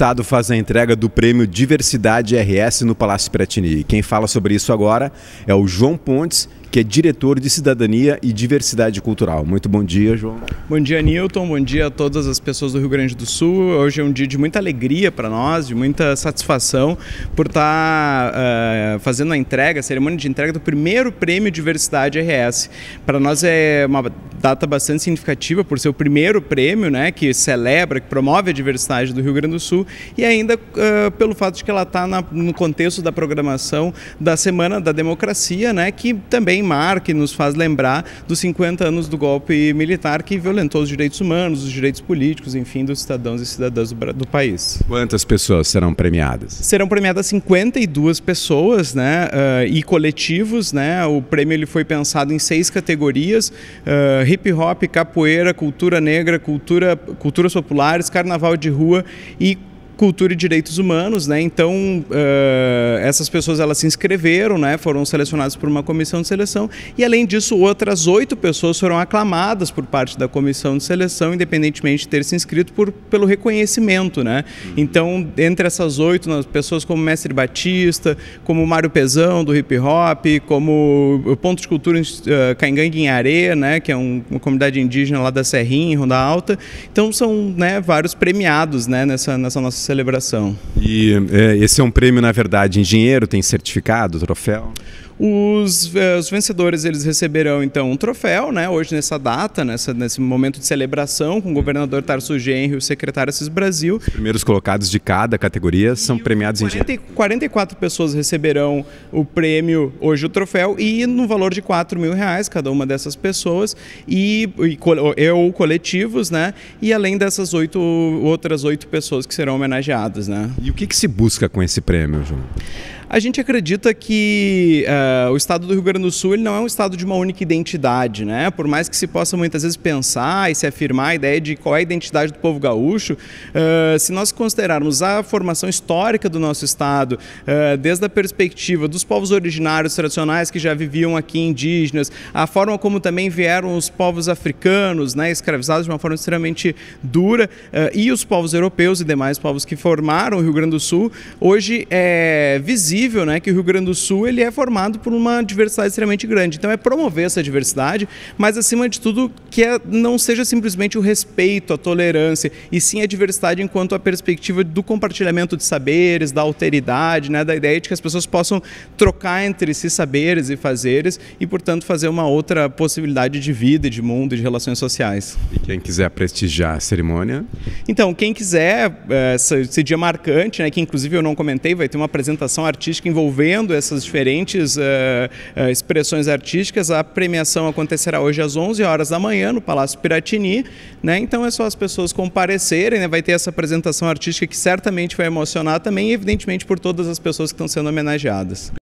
Estado faz a entrega do prêmio Diversidade RS no Palácio Pretini. Quem fala sobre isso agora é o João Pontes, que é diretor de Cidadania e Diversidade Cultural. Muito bom dia, João. Bom dia, Newton. Bom dia a todas as pessoas do Rio Grande do Sul. Hoje é um dia de muita alegria para nós, de muita satisfação por tá, estar uh, fazendo a entrega, a cerimônia de entrega do primeiro prêmio Diversidade RS. Para nós é uma data bastante significativa por ser o primeiro prêmio, né, que celebra, que promove a diversidade do Rio Grande do Sul e ainda uh, pelo fato de que ela está no contexto da programação da Semana da Democracia, né, que também Neymar, que nos faz lembrar dos 50 anos do golpe militar que violentou os direitos humanos, os direitos políticos, enfim, dos cidadãos e cidadãs do, país. Quantas pessoas serão premiadas? Serão premiadas 52 pessoas, né, uh, e coletivos, né, o prêmio ele foi pensado em seis categorias, uh, hip hop, capoeira, cultura negra, cultura, culturas populares, carnaval de rua e cultura e direitos humanos, né? Então uh, essas pessoas elas se inscreveram, né? Foram selecionadas por uma comissão de seleção e além disso outras oito pessoas foram aclamadas por parte da comissão de seleção, independentemente de ter se inscrito por, pelo reconhecimento, né? Uhum. Então entre essas oito pessoas como Mestre Batista, como Mário Pezão do hip hop, como o Ponto de Cultura uh, eh, Caingangue em Areia, né? Que é um, uma comunidade indígena lá da Serrinha, em Ronda Alta. Então são né, vários premiados, né? Nessa, nessa nossa celebração. E é, esse é um prêmio, na verdade, em dinheiro? Tem certificado, troféu? Os, eh, os, vencedores eles receberão então um troféu, né? Hoje nessa data, nessa, nesse momento de celebração com o governador Tarso Genro e o secretário Assis Brasil. Os primeiros colocados de cada categoria são e premiados 40, em 44 pessoas receberão o prêmio hoje o troféu e no valor de 4 mil reais cada uma dessas pessoas e, e eu coletivos, né? E além dessas oito outras oito pessoas que serão homenageadas, né? E o que, que se busca com esse prêmio, João? A gente acredita que uh, o estado do Rio Grande do Sul ele não é um estado de uma única identidade, né? Por mais que se possa muitas vezes pensar e se afirmar a ideia de qual é a identidade do povo gaúcho, uh, se nós considerarmos a formação histórica do nosso estado, uh, desde a perspectiva dos povos originários tradicionais que já viviam aqui, indígenas, a forma como também vieram os povos africanos, né, escravizados de uma forma extremamente dura, e os povos europeus e demais povos que formaram o Rio Grande do Sul, hoje é visível né, que o Rio Grande do Sul ele é formado por uma diversidade extremamente grande. Então é promover essa diversidade, mas acima de tudo que é, não seja simplesmente o respeito, a tolerância, e sim a diversidade enquanto a perspectiva do compartilhamento de saberes, da alteridade, né, da ideia de que as pessoas possam trocar entre si saberes e fazeres e, portanto, fazer uma outra possibilidade de vida, de mundo, de relações sociais. E quem quiser prestigiar a cerimônia? Então, quem quiser, eh, esse dia marcante, né, que inclusive eu não comentei, vai ter uma apresentação artística artística envolvendo essas diferentes uh, expressões artísticas. A premiação acontecerá hoje às 11 horas da manhã no Palácio Piratini, né? Então é só as pessoas comparecerem, né? Vai ter essa apresentação artística que certamente vai emocionar também, evidentemente por todas as pessoas que estão sendo homenageadas.